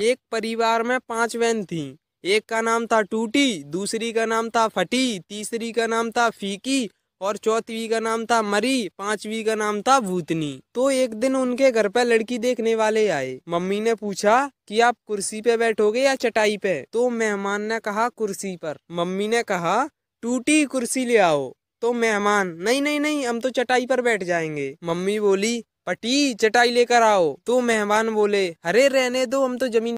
एक परिवार में पांच बहन थी एक का नाम था टूटी दूसरी का नाम था फटी तीसरी का नाम था फीकी और चौथवी का नाम था मरी पांचवी का नाम था भूतनी तो एक दिन उनके घर पर लड़की देखने वाले आए मम्मी ने पूछा कि आप कुर्सी पे बैठोगे या चटाई पे तो मेहमान ने कहा कुर्सी पर मम्मी ने कहा टूटी कुर्सी ले आओ तो मेहमान नहीं नहीं नहीं हम तो चटाई पर बैठ जाएंगे मम्मी बोली पटी चटाई लेकर आओ तो मेहमान बोले अरे रहने दो हम तो जमीन